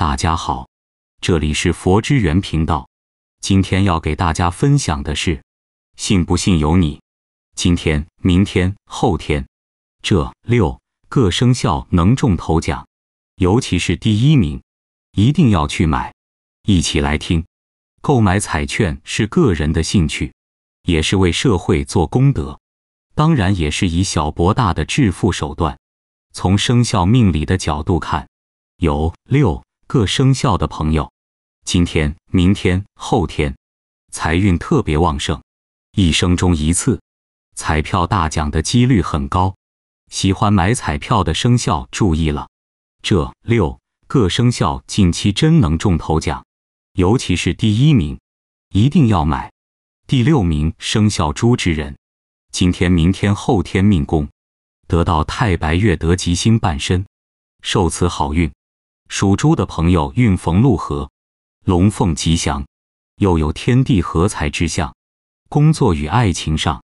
大家好，这里是佛之源频道。今天要给大家分享的是，信不信由你。今天、明天、后天，这六个生肖能中头奖，尤其是第一名，一定要去买。一起来听。购买彩券是个人的兴趣，也是为社会做功德，当然也是以小博大的致富手段。从生肖命理的角度看，有六。各生肖的朋友，今天、明天、后天，财运特别旺盛，一生中一次，彩票大奖的几率很高。喜欢买彩票的生肖注意了，这六个生肖近期真能中头奖，尤其是第一名，一定要买。第六名生肖猪之人，今天、明天、后天命宫得到太白月德吉星伴身，受此好运。属猪的朋友运逢禄合，龙凤吉祥，又有天地合财之象，工作与爱情上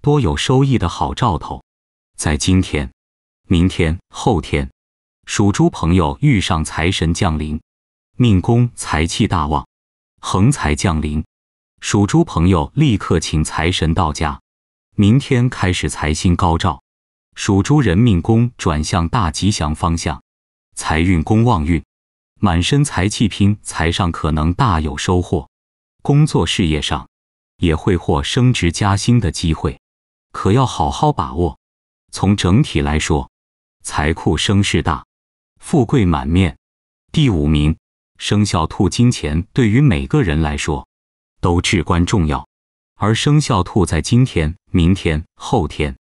多有收益的好兆头。在今天、明天、后天，属猪朋友遇上财神降临，命宫财气大旺，横财降临。属猪朋友立刻请财神到家，明天开始财星高照，属猪人命宫转向大吉祥方向。财运、宫旺运，满身财气，拼财上可能大有收获，工作事业上也会获升职加薪的机会，可要好好把握。从整体来说，财库声势大，富贵满面。第五名，生肖兔，金钱对于每个人来说都至关重要，而生肖兔在今天、明天、后天，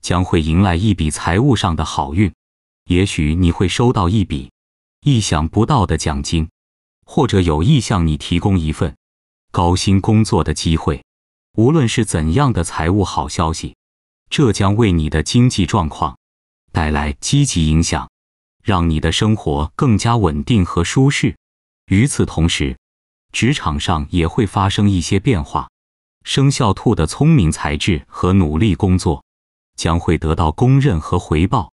将会迎来一笔财务上的好运。也许你会收到一笔意想不到的奖金，或者有意向你提供一份高薪工作的机会。无论是怎样的财务好消息，这将为你的经济状况带来积极影响，让你的生活更加稳定和舒适。与此同时，职场上也会发生一些变化。生肖兔的聪明才智和努力工作将会得到公认和回报。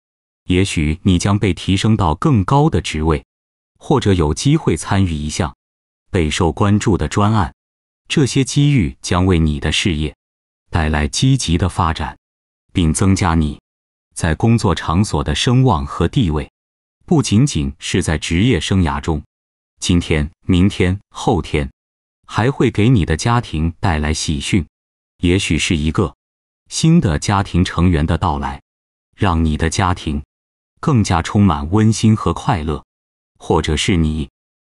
也许你将被提升到更高的职位，或者有机会参与一项备受关注的专案。这些机遇将为你的事业带来积极的发展，并增加你在工作场所的声望和地位。不仅仅是在职业生涯中，今天、明天、后天，还会给你的家庭带来喜讯。也许是一个新的家庭成员的到来，让你的家庭。更加充满温馨和快乐，或者是你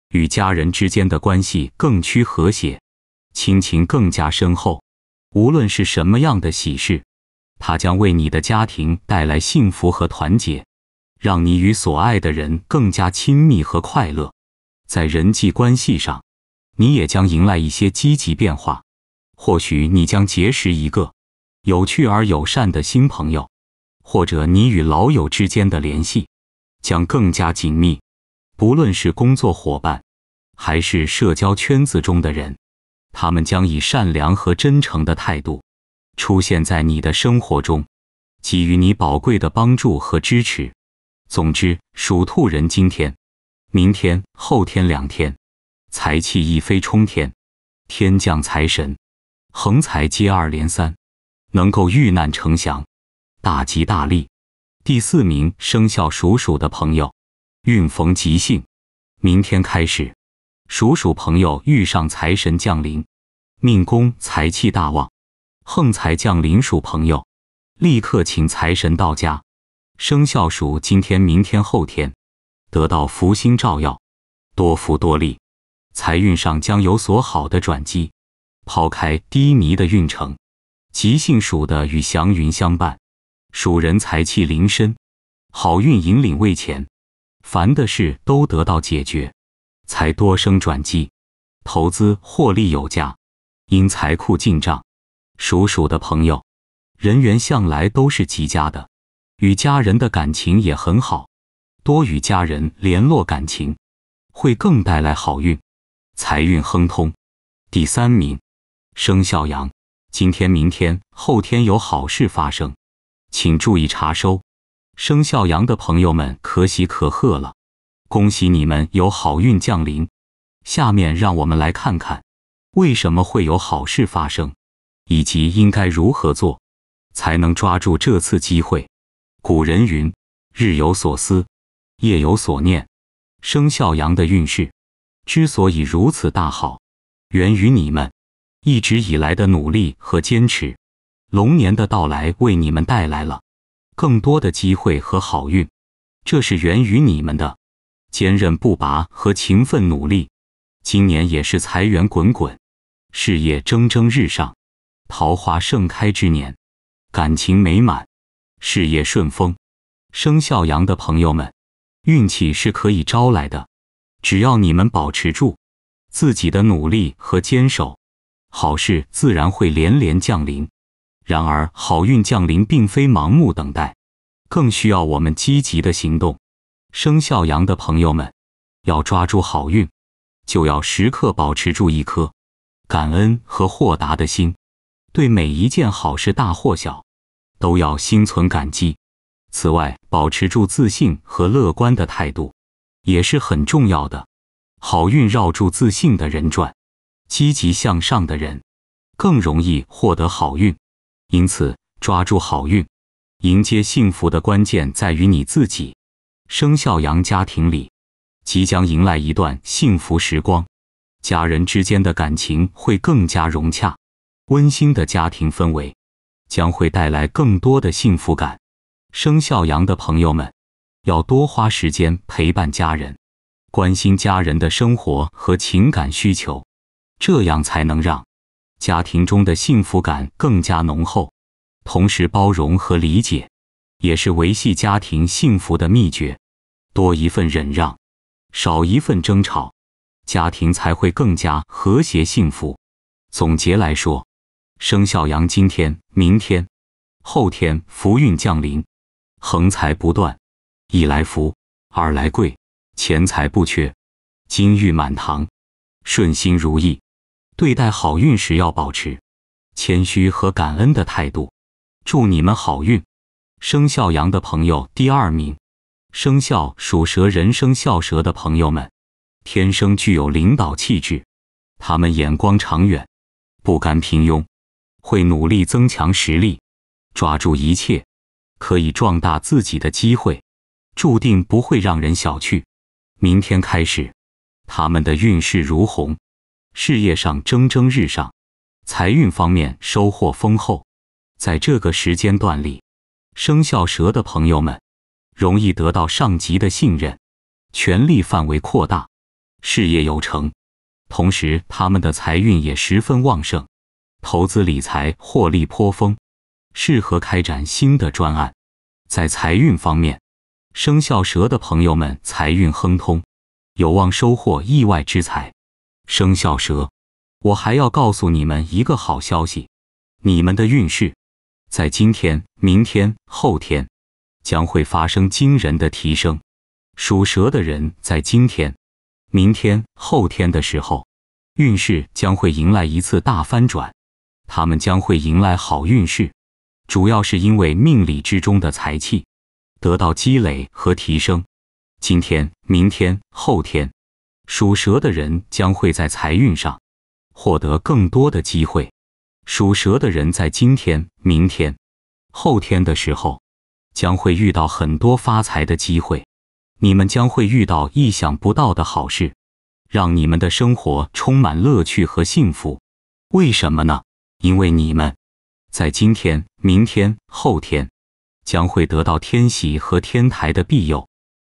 与家人之间的关系更趋和谐，亲情更加深厚。无论是什么样的喜事，它将为你的家庭带来幸福和团结，让你与所爱的人更加亲密和快乐。在人际关系上，你也将迎来一些积极变化。或许你将结识一个有趣而友善的新朋友。或者你与老友之间的联系将更加紧密，不论是工作伙伴，还是社交圈子中的人，他们将以善良和真诚的态度出现在你的生活中，给予你宝贵的帮助和支持。总之，属兔人今天、明天、后天两天，财气一飞冲天，天降财神，横财接二连三，能够遇难成祥。大吉大利！第四名生肖属鼠的朋友，运逢吉星。明天开始，属鼠朋友遇上财神降临，命宫财气大旺，横财降临。属朋友，立刻请财神到家。生肖鼠今天、明天、后天，得到福星照耀，多福多利，财运上将有所好的转机。抛开低迷的运程，吉性属的与祥云相伴。属人才气临深，好运引领未前，烦的事都得到解决，财多生转机，投资获利有加，因财库进账。属鼠的朋友，人缘向来都是极佳的，与家人的感情也很好，多与家人联络感情，会更带来好运，财运亨通。第三名，生肖羊，今天、明天、后天有好事发生。请注意查收，生肖羊的朋友们可喜可贺了，恭喜你们有好运降临。下面让我们来看看，为什么会有好事发生，以及应该如何做，才能抓住这次机会。古人云：“日有所思，夜有所念。”生肖羊的运势之所以如此大好，源于你们一直以来的努力和坚持。龙年的到来为你们带来了更多的机会和好运，这是源于你们的坚韧不拔和勤奋努力。今年也是财源滚滚、事业蒸蒸日上、桃花盛开之年，感情美满，事业顺风。生肖羊的朋友们，运气是可以招来的，只要你们保持住自己的努力和坚守，好事自然会连连降临。然而，好运降临并非盲目等待，更需要我们积极的行动。生肖羊的朋友们，要抓住好运，就要时刻保持住一颗感恩和豁达的心，对每一件好事，大或小，都要心存感激。此外，保持住自信和乐观的态度也是很重要的。好运绕住自信的人转，积极向上的人更容易获得好运。因此，抓住好运，迎接幸福的关键在于你自己。生肖羊家庭里，即将迎来一段幸福时光，家人之间的感情会更加融洽，温馨的家庭氛围将会带来更多的幸福感。生肖羊的朋友们，要多花时间陪伴家人，关心家人的生活和情感需求，这样才能让。家庭中的幸福感更加浓厚，同时包容和理解也是维系家庭幸福的秘诀。多一份忍让，少一份争吵，家庭才会更加和谐幸福。总结来说，生肖羊今天、明天、后天福运降临，横财不断，一来福，二来贵，钱财不缺，金玉满堂，顺心如意。对待好运时要保持谦虚和感恩的态度。祝你们好运！生肖羊的朋友第二名，生肖属蛇、人生肖蛇的朋友们，天生具有领导气质，他们眼光长远，不甘平庸，会努力增强实力，抓住一切可以壮大自己的机会，注定不会让人小觑。明天开始，他们的运势如虹。事业上蒸蒸日上，财运方面收获丰厚。在这个时间段里，生肖蛇的朋友们容易得到上级的信任，权力范围扩大，事业有成。同时，他们的财运也十分旺盛，投资理财获利颇丰，适合开展新的专案。在财运方面，生肖蛇的朋友们财运亨通，有望收获意外之财。生肖蛇，我还要告诉你们一个好消息：你们的运势在今天、明天、后天将会发生惊人的提升。属蛇的人在今天、明天、后天的时候，运势将会迎来一次大翻转，他们将会迎来好运势，主要是因为命理之中的财气得到积累和提升。今天、明天、后天。属蛇的人将会在财运上获得更多的机会。属蛇的人在今天、明天、后天的时候，将会遇到很多发财的机会。你们将会遇到意想不到的好事，让你们的生活充满乐趣和幸福。为什么呢？因为你们在今天、明天、后天将会得到天喜和天台的庇佑，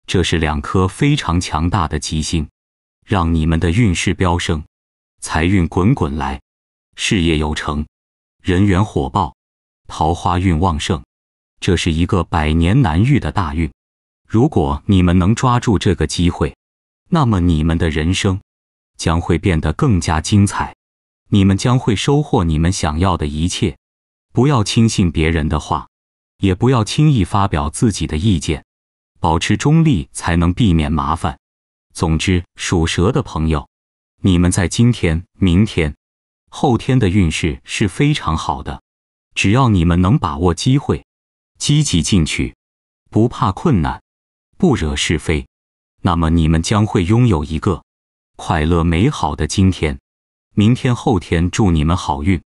这是两颗非常强大的吉星。让你们的运势飙升，财运滚滚来，事业有成，人缘火爆，桃花运旺盛。这是一个百年难遇的大运，如果你们能抓住这个机会，那么你们的人生将会变得更加精彩，你们将会收获你们想要的一切。不要轻信别人的话，也不要轻易发表自己的意见，保持中立才能避免麻烦。总之，属蛇的朋友，你们在今天、明天、后天的运势是非常好的。只要你们能把握机会，积极进取，不怕困难，不惹是非，那么你们将会拥有一个快乐美好的今天、明天、后天。祝你们好运！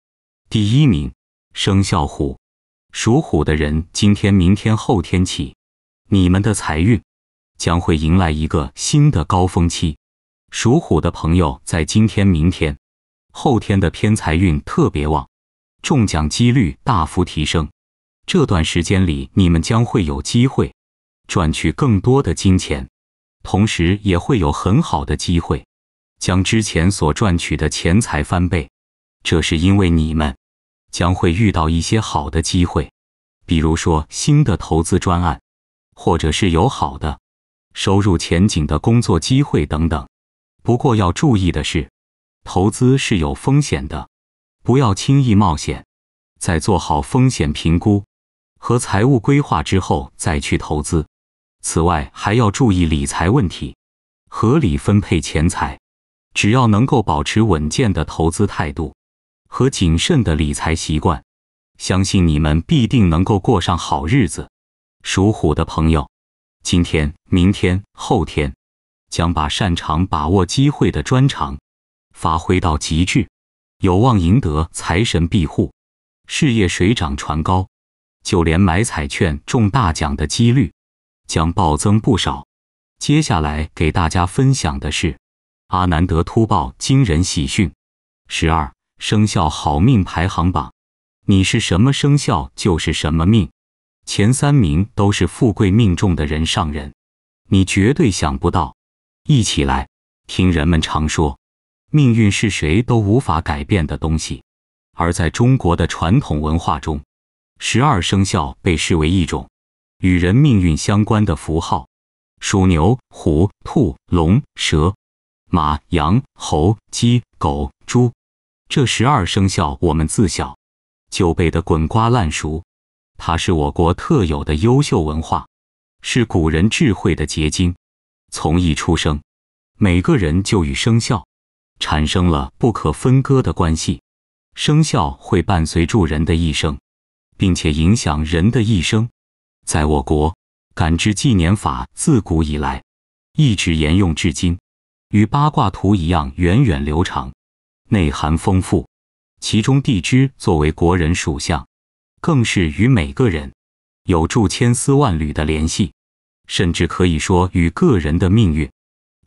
第一名，生肖虎，属虎的人，今天、明天、后天起，你们的财运。将会迎来一个新的高峰期，属虎的朋友在今天、明天、后天的偏财运特别旺，中奖几率大幅提升。这段时间里，你们将会有机会赚取更多的金钱，同时也会有很好的机会将之前所赚取的钱财翻倍。这是因为你们将会遇到一些好的机会，比如说新的投资专案，或者是有好的。收入前景的工作机会等等，不过要注意的是，投资是有风险的，不要轻易冒险，在做好风险评估和财务规划之后再去投资。此外，还要注意理财问题，合理分配钱财。只要能够保持稳健的投资态度和谨慎的理财习惯，相信你们必定能够过上好日子。属虎的朋友。今天、明天、后天，将把擅长把握机会的专长发挥到极致，有望赢得财神庇护，事业水涨船高，就连买彩券中大奖的几率将暴增不少。接下来给大家分享的是阿南德突报惊人喜讯：十二生肖好命排行榜，你是什么生肖就是什么命。前三名都是富贵命中的人上人，你绝对想不到。一起来听人们常说，命运是谁都无法改变的东西。而在中国的传统文化中，十二生肖被视为一种与人命运相关的符号。属牛、虎、兔、龙、蛇、马、羊、猴、鸡、狗、猪，这十二生肖，我们自小就背得滚瓜烂熟。它是我国特有的优秀文化，是古人智慧的结晶。从一出生，每个人就与生肖产生了不可分割的关系，生肖会伴随住人的一生，并且影响人的一生。在我国，感知纪年法自古以来一直沿用至今，与八卦图一样源远流长，内涵丰富。其中，地支作为国人属相。更是与每个人有著千丝万缕的联系，甚至可以说与个人的命运、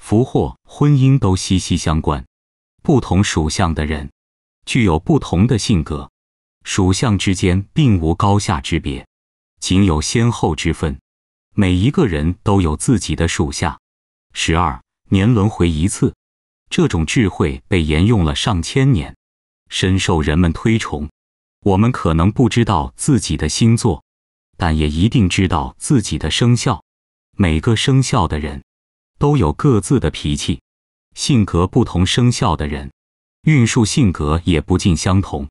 福祸、婚姻都息息相关。不同属相的人具有不同的性格，属相之间并无高下之别，仅有先后之分。每一个人都有自己的属相，十二年轮回一次。这种智慧被沿用了上千年，深受人们推崇。我们可能不知道自己的星座，但也一定知道自己的生肖。每个生肖的人，都有各自的脾气、性格不同。生肖的人，运数性格也不尽相同。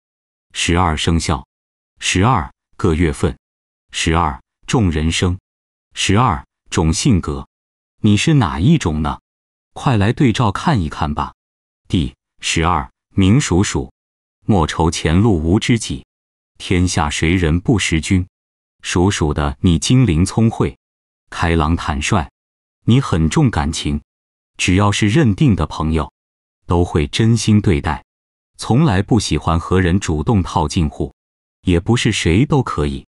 十二生肖，十二个月份，十二种人生，十二种性格。你是哪一种呢？快来对照看一看吧。第十二，明鼠鼠。莫愁前路无知己，天下谁人不识君。属鼠的你，精灵聪慧，开朗坦率，你很重感情，只要是认定的朋友，都会真心对待。从来不喜欢和人主动套近乎，也不是谁都可以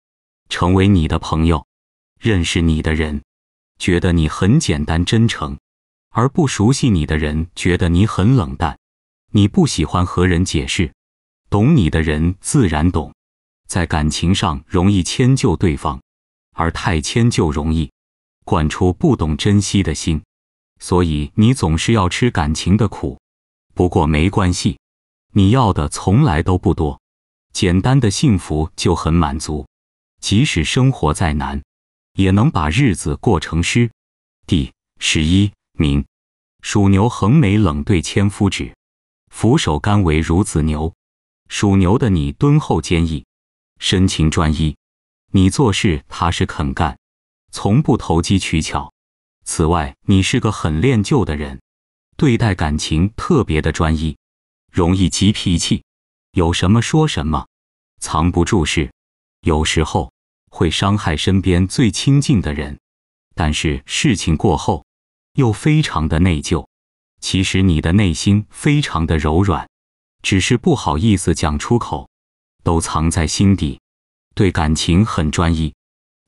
成为你的朋友。认识你的人觉得你很简单真诚，而不熟悉你的人觉得你很冷淡。你不喜欢和人解释。懂你的人自然懂，在感情上容易迁就对方，而太迁就容易惯出不懂珍惜的心，所以你总是要吃感情的苦。不过没关系，你要的从来都不多，简单的幸福就很满足。即使生活再难，也能把日子过成诗。第十一名，属牛横眉冷对千夫指，俯首甘为孺子牛。属牛的你敦厚坚毅，深情专一，你做事踏实肯干，从不投机取巧。此外，你是个很恋旧的人，对待感情特别的专一，容易急脾气，有什么说什么，藏不住事，有时候会伤害身边最亲近的人。但是事情过后，又非常的内疚。其实你的内心非常的柔软。只是不好意思讲出口，都藏在心底。对感情很专一，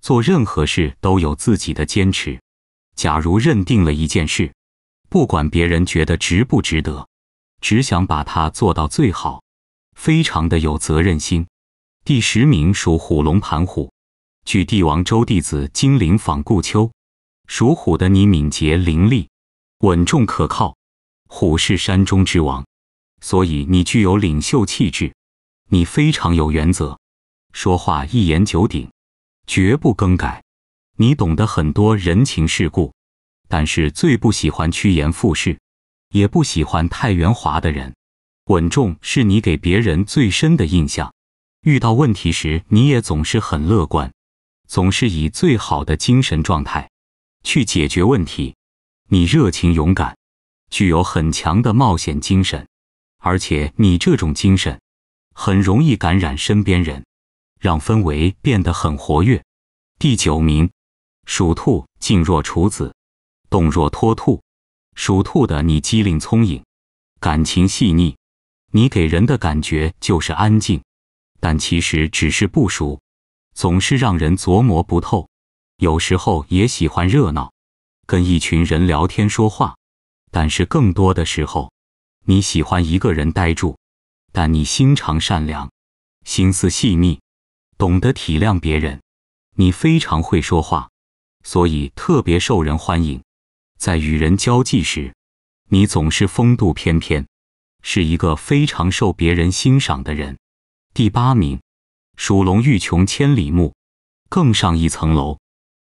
做任何事都有自己的坚持。假如认定了一件事，不管别人觉得值不值得，只想把它做到最好，非常的有责任心。第十名属虎龙盘虎，据帝王周弟子金陵访顾秋，属虎的你敏捷伶俐，稳重可靠，虎是山中之王。所以你具有领袖气质，你非常有原则，说话一言九鼎，绝不更改。你懂得很多人情世故，但是最不喜欢趋炎附势，也不喜欢太圆滑的人。稳重是你给别人最深的印象。遇到问题时，你也总是很乐观，总是以最好的精神状态去解决问题。你热情勇敢，具有很强的冒险精神。而且你这种精神，很容易感染身边人，让氛围变得很活跃。第九名，属兔，静若处子，动若脱兔。属兔的你机灵聪颖，感情细腻，你给人的感觉就是安静，但其实只是不熟，总是让人琢磨不透。有时候也喜欢热闹，跟一群人聊天说话，但是更多的时候。你喜欢一个人呆住，但你心肠善良，心思细腻，懂得体谅别人。你非常会说话，所以特别受人欢迎。在与人交际时，你总是风度翩翩，是一个非常受别人欣赏的人。第八名，属龙欲穷千里目，更上一层楼。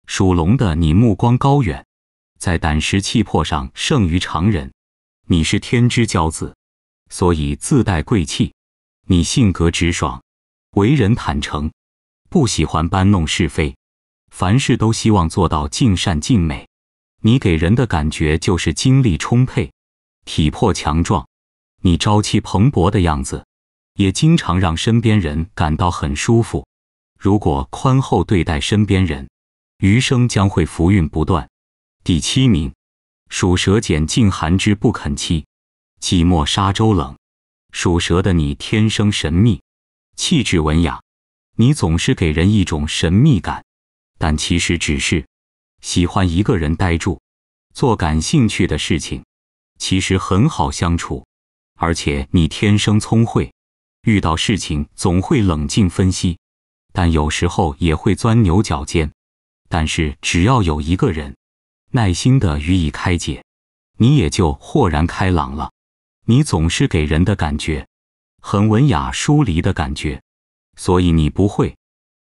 属龙的你目光高远，在胆识气魄上胜于常人。你是天之骄子，所以自带贵气。你性格直爽，为人坦诚，不喜欢搬弄是非，凡事都希望做到尽善尽美。你给人的感觉就是精力充沛，体魄强壮。你朝气蓬勃的样子，也经常让身边人感到很舒服。如果宽厚对待身边人，余生将会福运不断。第七名。属蛇，减尽寒之不肯栖，寂寞沙洲冷。属蛇的你天生神秘，气质文雅，你总是给人一种神秘感，但其实只是喜欢一个人呆住，做感兴趣的事情。其实很好相处，而且你天生聪慧，遇到事情总会冷静分析，但有时候也会钻牛角尖。但是只要有一个人。耐心的予以开解，你也就豁然开朗了。你总是给人的感觉很文雅疏离的感觉，所以你不会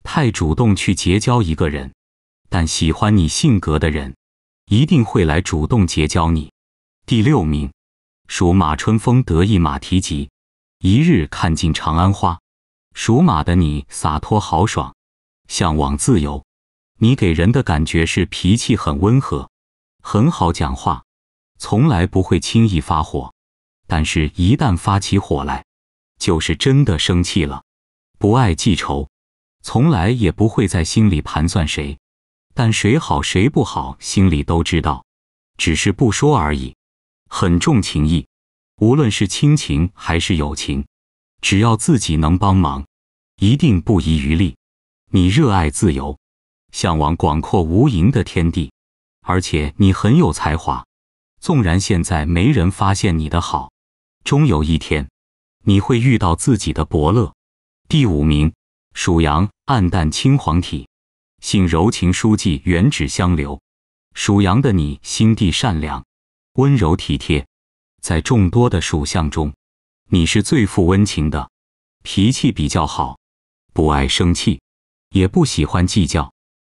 太主动去结交一个人，但喜欢你性格的人一定会来主动结交你。第六名属马，春风得意马蹄疾，一日看尽长安花。属马的你洒脱豪爽，向往自由，你给人的感觉是脾气很温和。很好讲话，从来不会轻易发火，但是，一旦发起火来，就是真的生气了。不爱记仇，从来也不会在心里盘算谁，但谁好谁不好，心里都知道，只是不说而已。很重情义，无论是亲情还是友情，只要自己能帮忙，一定不遗余力。你热爱自由，向往广阔无垠的天地。而且你很有才华，纵然现在没人发现你的好，终有一天，你会遇到自己的伯乐。第五名，属羊，暗淡青黄体，性柔情书记，原指相留。属羊的你，心地善良，温柔体贴，在众多的属相中，你是最富温情的，脾气比较好，不爱生气，也不喜欢计较。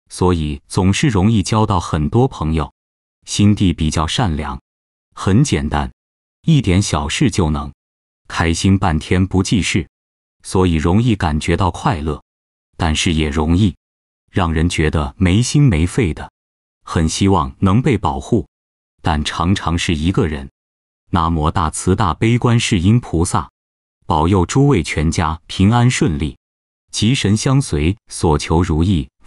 所以总是容易交到很多朋友，心地比较善良，很简单，一点小事就能开心半天不记事，所以容易感觉到快乐，但是也容易让人觉得没心没肺的，很希望能被保护，但常常是一个人。南无大慈大悲观世音菩萨，保佑诸位全家平安顺利，吉神相随，所求如意。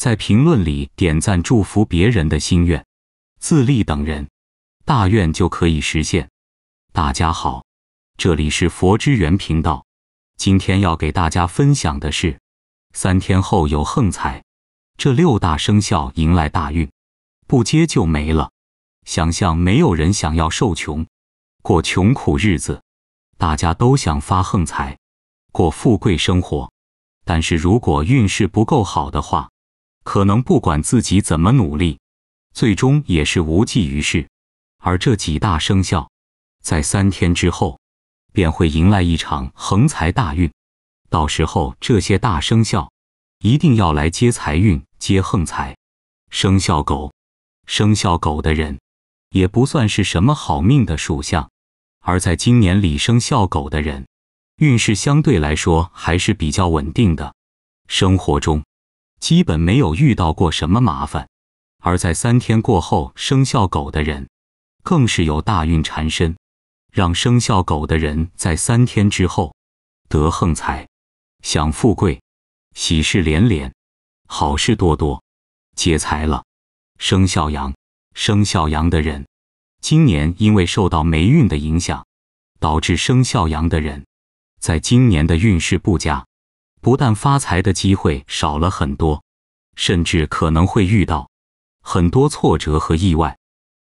在评论里点赞祝福别人的心愿，自立等人大愿就可以实现。大家好，这里是佛之缘频道。今天要给大家分享的是，三天后有横财，这六大生肖迎来大运，不接就没了。想象没有人想要受穷，过穷苦日子，大家都想发横财，过富贵生活。但是如果运势不够好的话，可能不管自己怎么努力，最终也是无济于事。而这几大生肖，在三天之后，便会迎来一场横财大运。到时候，这些大生肖一定要来接财运、接横财。生肖狗，生肖狗的人，也不算是什么好命的属相。而在今年里，生肖狗的人，运势相对来说还是比较稳定的。生活中。基本没有遇到过什么麻烦，而在三天过后，生肖狗的人更是有大运缠身，让生肖狗的人在三天之后得横财、享富贵、喜事连连、好事多多、劫财了。生肖羊，生肖羊的人今年因为受到霉运的影响，导致生肖羊的人在今年的运势不佳。不但发财的机会少了很多，甚至可能会遇到很多挫折和意外。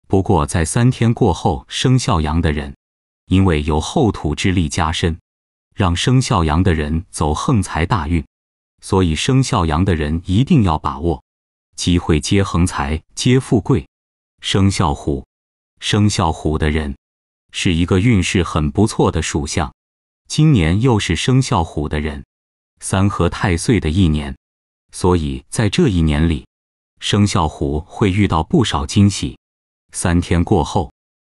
不过在三天过后，生肖羊的人因为有厚土之力加身，让生肖羊的人走横财大运，所以生肖羊的人一定要把握机会接横财、接富贵。生肖虎，生肖虎的人是一个运势很不错的属相，今年又是生肖虎的人。三合太岁的一年，所以在这一年里，生肖虎会遇到不少惊喜。三天过后，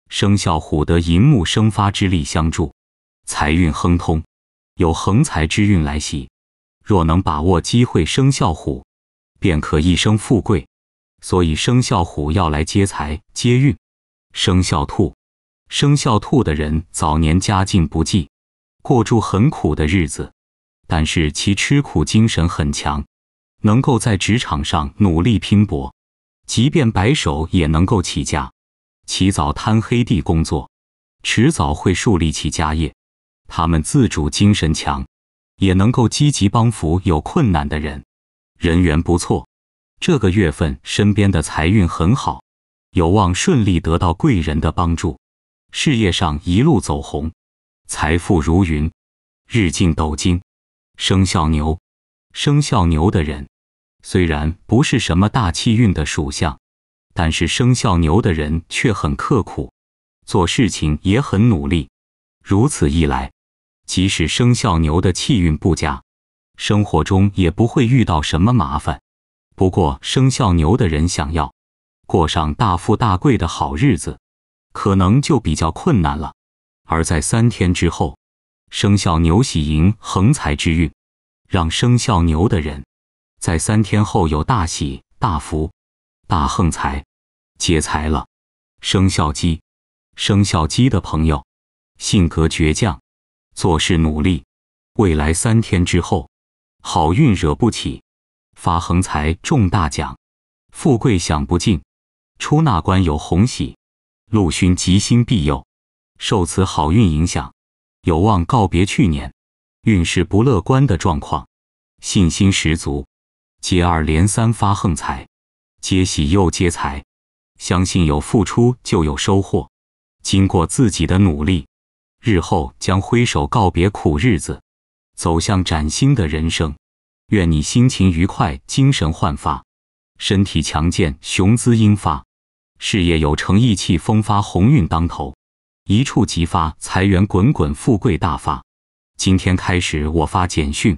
生肖虎得银木生发之力相助，财运亨通，有横财之运来袭。若能把握机会，生肖虎便可一生富贵。所以，生肖虎要来接财接运。生肖兔，生肖兔的人早年家境不济，过住很苦的日子。但是其吃苦精神很强，能够在职场上努力拼搏，即便白手也能够起家，起早贪黑地工作，迟早会树立起家业。他们自主精神强，也能够积极帮扶有困难的人，人缘不错。这个月份身边的财运很好，有望顺利得到贵人的帮助，事业上一路走红，财富如云，日进斗金。生肖牛，生肖牛的人虽然不是什么大气运的属相，但是生肖牛的人却很刻苦，做事情也很努力。如此一来，即使生肖牛的气运不佳，生活中也不会遇到什么麻烦。不过，生肖牛的人想要过上大富大贵的好日子，可能就比较困难了。而在三天之后。生肖牛喜迎横财之运，让生肖牛的人在三天后有大喜、大福、大横财，接财了。生肖鸡，生肖鸡的朋友，性格倔强，做事努力，未来三天之后，好运惹不起，发横财、中大奖、富贵享不尽，出纳官有红喜，陆勋吉星庇佑，受此好运影响。有望告别去年运势不乐观的状况，信心十足，接二连三发横财，接喜又接财，相信有付出就有收获，经过自己的努力，日后将挥手告别苦日子，走向崭新的人生。愿你心情愉快，精神焕发，身体强健，雄姿英发，事业有成，意气风发，鸿运当头。一触即发，财源滚滚，富贵大发。今天开始，我发简讯，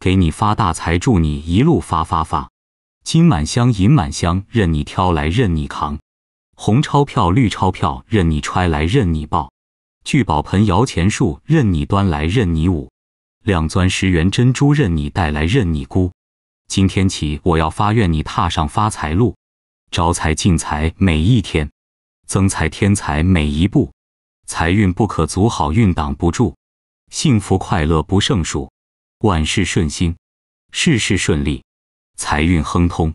给你发大财，祝你一路发发发。金满箱，银满箱，任你挑来任你扛。红钞票，绿钞票，任你揣来任你抱。聚宝盆，摇钱树，任你端来任你舞。两钻十元珍珠，任你带来任你沽。今天起，我要发愿，你踏上发财路，招财进财每一天，增财添财每一步。财运不可阻，好运挡不住，幸福快乐不胜数，万事顺心，事事顺利，财运亨通，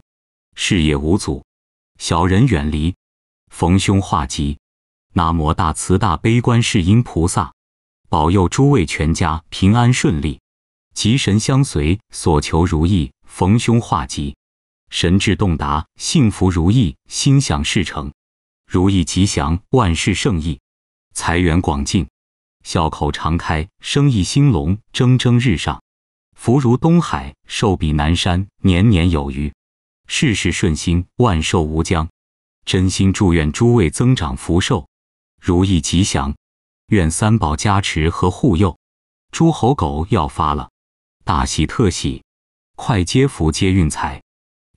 事业无阻，小人远离，逢凶化吉。南无大慈大悲观世音菩萨，保佑诸位全家平安顺利，吉神相随，所求如意，逢凶化吉，神智洞达，幸福如意，心想事成，如意吉祥，万事胜意。财源广进，笑口常开，生意兴隆，蒸蒸日上，福如东海，寿比南山，年年有余，事事顺心，万寿无疆。真心祝愿诸位增长福寿，如意吉祥。愿三宝加持和护佑，诸侯狗要发了，大喜特喜，快接福接运财。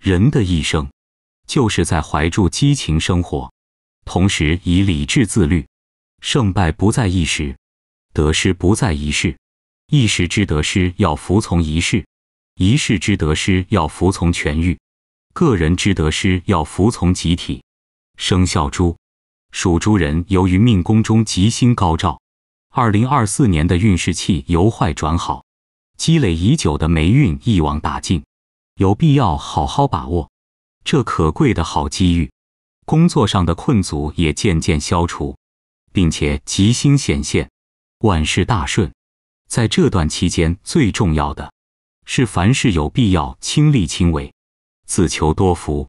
人的一生，就是在怀住激情生活，同时以理智自律。胜败不在一时，得失不在一世，一时之得失要服从一世，一世之得失要服从全局，个人之得失要服从集体。生肖猪，属猪人由于命宫中吉星高照，二零二四年的运势气由坏转好，积累已久的霉运一网打尽，有必要好好把握这可贵的好机遇。工作上的困阻也渐渐消除。并且吉星显现，万事大顺。在这段期间，最重要的是凡事有必要亲力亲为，自求多福，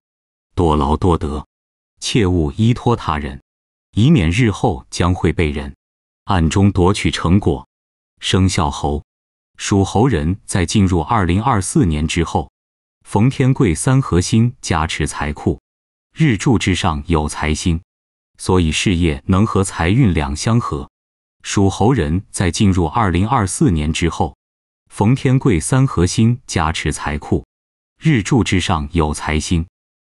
多劳多得，切勿依托他人，以免日后将会被人暗中夺取成果。生肖猴，属猴人在进入二零二四年之后，逢天贵三合星加持财库，日柱之上有财星。所以事业能和财运两相合，属猴人在进入二零二四年之后，逢天贵三合星加持财库，日柱之上有财星，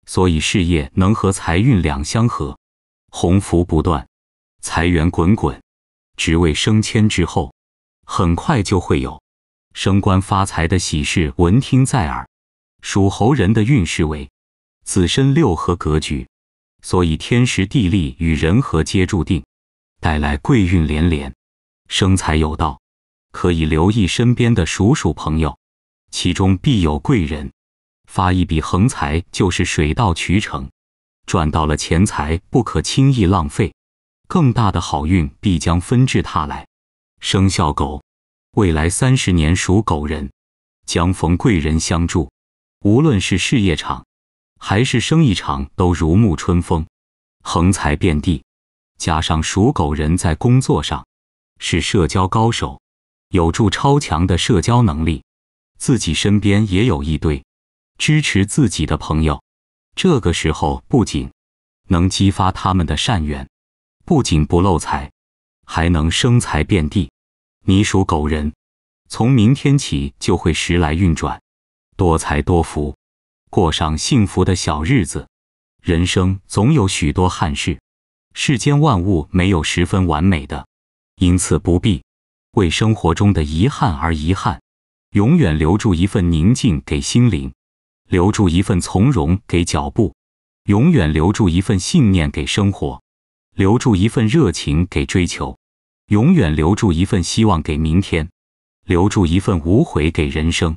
所以事业能和财运两相合，鸿福不断，财源滚滚，职位升迁之后，很快就会有升官发财的喜事闻听在耳。属猴人的运势为子身六合格局。所以天时地利与人和皆注定，带来贵运连连，生财有道，可以留意身边的属鼠朋友，其中必有贵人，发一笔横财就是水到渠成，赚到了钱财不可轻易浪费，更大的好运必将纷至沓来。生肖狗，未来三十年属狗人将逢贵人相助，无论是事业场。还是生意场都如沐春风，横财遍地。加上属狗人在工作上是社交高手，有助超强的社交能力，自己身边也有一堆支持自己的朋友。这个时候不仅能激发他们的善缘，不仅不漏财，还能生财遍地。你属狗人，从明天起就会时来运转，多财多福。过上幸福的小日子，人生总有许多憾事，世间万物没有十分完美的，因此不必为生活中的遗憾而遗憾。永远留住一份宁静给心灵，留住一份从容给脚步，永远留住一份信念给生活，留住一份热情给追求，永远留住一份希望给明天，留住一份无悔给人生。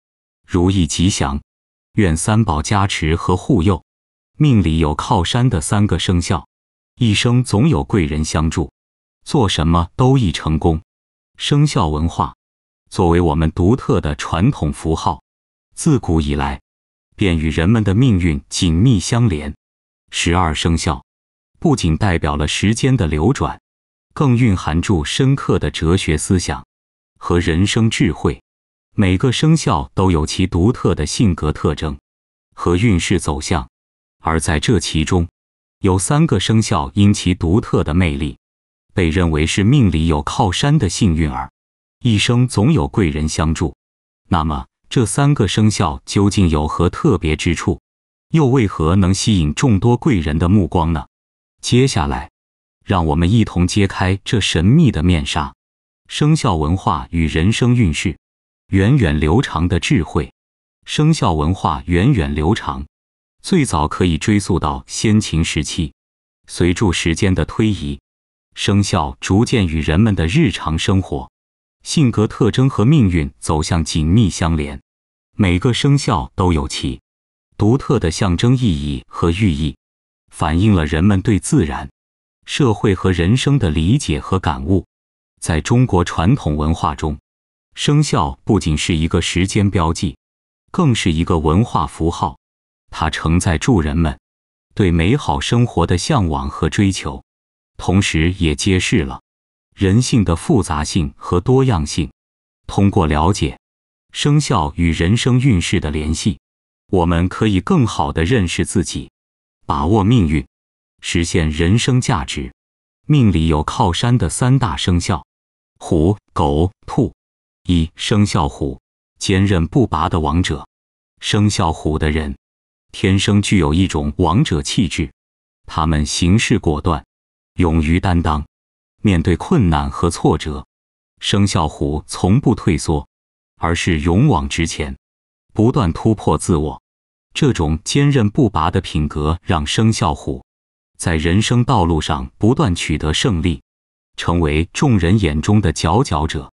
如意吉祥，愿三宝加持和护佑。命里有靠山的三个生肖，一生总有贵人相助，做什么都易成功。生肖文化作为我们独特的传统符号，自古以来便与人们的命运紧密相连。十二生肖不仅代表了时间的流转，更蕴含住深刻的哲学思想和人生智慧。每个生肖都有其独特的性格特征和运势走向，而在这其中，有三个生肖因其独特的魅力，被认为是命里有靠山的幸运儿，一生总有贵人相助。那么，这三个生肖究竟有何特别之处，又为何能吸引众多贵人的目光呢？接下来，让我们一同揭开这神秘的面纱——生肖文化与人生运势。源远流长的智慧，生肖文化源远流长，最早可以追溯到先秦时期。随着时间的推移，生肖逐渐与人们的日常生活、性格特征和命运走向紧密相连。每个生肖都有其独特的象征意义和寓意，反映了人们对自然、社会和人生的理解和感悟。在中国传统文化中。生肖不仅是一个时间标记，更是一个文化符号，它承载住人们对美好生活的向往和追求，同时也揭示了人性的复杂性和多样性。通过了解生肖与人生运势的联系，我们可以更好地认识自己，把握命运，实现人生价值。命里有靠山的三大生肖：虎、狗、兔。一生肖虎，坚韧不拔的王者。生肖虎的人天生具有一种王者气质，他们行事果断，勇于担当，面对困难和挫折，生肖虎从不退缩，而是勇往直前，不断突破自我。这种坚韧不拔的品格，让生肖虎在人生道路上不断取得胜利，成为众人眼中的佼佼者。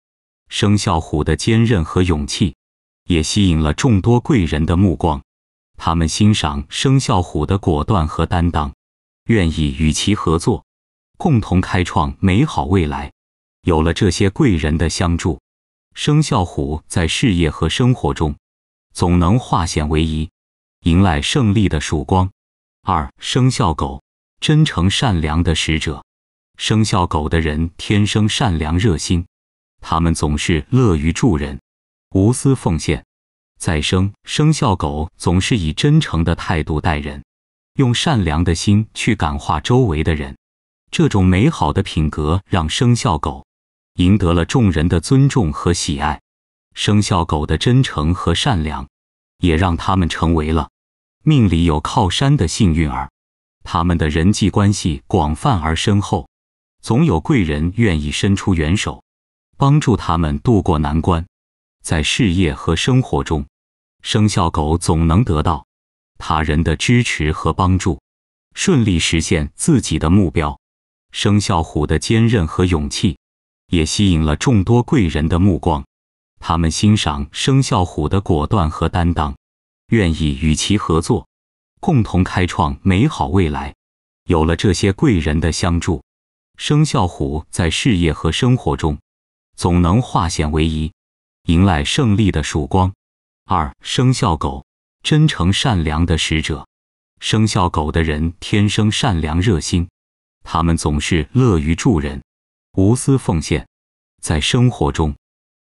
生肖虎的坚韧和勇气，也吸引了众多贵人的目光。他们欣赏生肖虎的果断和担当，愿意与其合作，共同开创美好未来。有了这些贵人的相助，生肖虎在事业和生活中总能化险为夷，迎来胜利的曙光。二、生肖狗，真诚善良的使者。生肖狗的人天生善良、热心。他们总是乐于助人，无私奉献。再生生肖狗总是以真诚的态度待人，用善良的心去感化周围的人。这种美好的品格让生肖狗赢得了众人的尊重和喜爱。生肖狗的真诚和善良，也让他们成为了命里有靠山的幸运儿。他们的人际关系广泛而深厚，总有贵人愿意伸出援手。帮助他们度过难关，在事业和生活中，生肖狗总能得到他人的支持和帮助，顺利实现自己的目标。生肖虎的坚韧和勇气也吸引了众多贵人的目光，他们欣赏生肖虎的果断和担当，愿意与其合作，共同开创美好未来。有了这些贵人的相助，生肖虎在事业和生活中。总能化险为夷，迎来胜利的曙光。二生肖狗，真诚善良的使者。生肖狗的人天生善良热心，他们总是乐于助人，无私奉献。在生活中，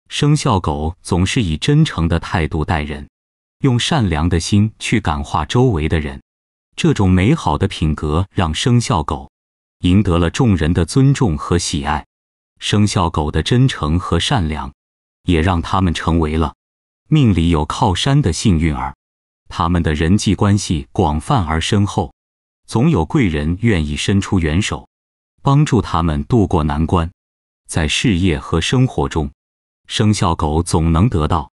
生肖狗总是以真诚的态度待人，用善良的心去感化周围的人。这种美好的品格让生肖狗赢得了众人的尊重和喜爱。生肖狗的真诚和善良，也让他们成为了命里有靠山的幸运儿。他们的人际关系广泛而深厚，总有贵人愿意伸出援手，帮助他们度过难关。在事业和生活中，生肖狗总能得到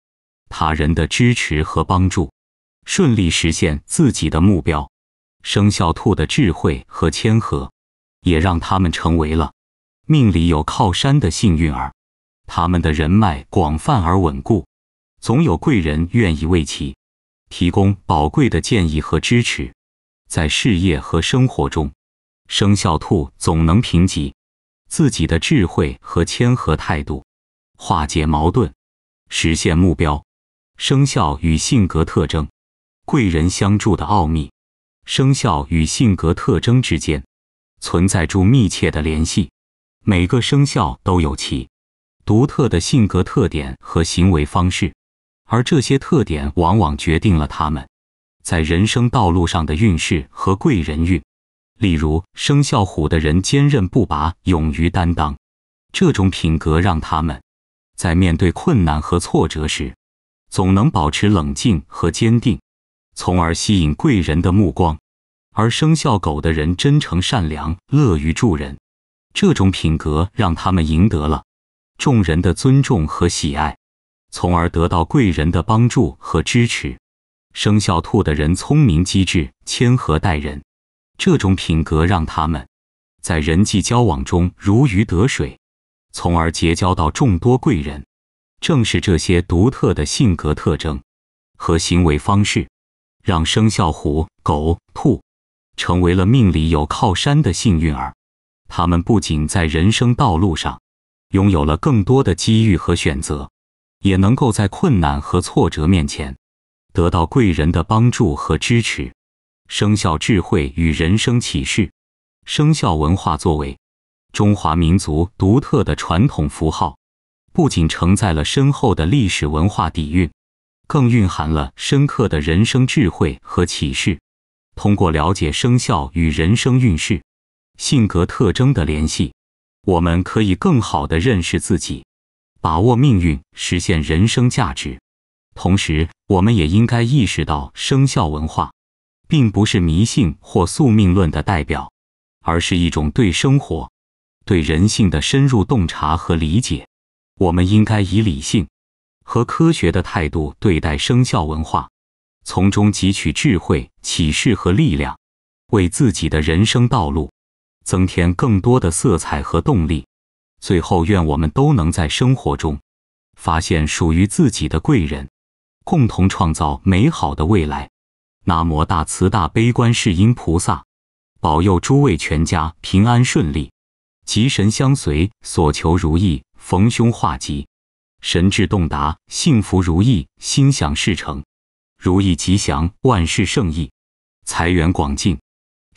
他人的支持和帮助，顺利实现自己的目标。生肖兔的智慧和谦和，也让他们成为了。命里有靠山的幸运儿，他们的人脉广泛而稳固，总有贵人愿意为其提供宝贵的建议和支持。在事业和生活中，生肖兔总能凭借自己的智慧和谦和态度化解矛盾，实现目标。生肖与性格特征、贵人相助的奥秘，生肖与性格特征之间存在住密切的联系。每个生肖都有其独特的性格特点和行为方式，而这些特点往往决定了他们在人生道路上的运势和贵人运。例如，生肖虎的人坚韧不拔、勇于担当，这种品格让他们在面对困难和挫折时总能保持冷静和坚定，从而吸引贵人的目光；而生肖狗的人真诚善良、乐于助人。这种品格让他们赢得了众人的尊重和喜爱，从而得到贵人的帮助和支持。生肖兔的人聪明机智、谦和待人，这种品格让他们在人际交往中如鱼得水，从而结交到众多贵人。正是这些独特的性格特征和行为方式，让生肖虎、狗、兔成为了命里有靠山的幸运儿。他们不仅在人生道路上拥有了更多的机遇和选择，也能够在困难和挫折面前得到贵人的帮助和支持。生肖智慧与人生启示，生肖文化作为中华民族独特的传统符号，不仅承载了深厚的历史文化底蕴，更蕴含了深刻的人生智慧和启示。通过了解生肖与人生运势。性格特征的联系，我们可以更好的认识自己，把握命运，实现人生价值。同时，我们也应该意识到，生肖文化并不是迷信或宿命论的代表，而是一种对生活、对人性的深入洞察和理解。我们应该以理性、和科学的态度对待生肖文化，从中汲取智慧、启示和力量，为自己的人生道路。增添更多的色彩和动力。最后，愿我们都能在生活中发现属于自己的贵人，共同创造美好的未来。南无大慈大悲观世音菩萨，保佑诸位全家平安顺利，吉神相随，所求如意，逢凶化吉，神智洞达，幸福如意，心想事成，如意吉祥，万事胜意，财源广进。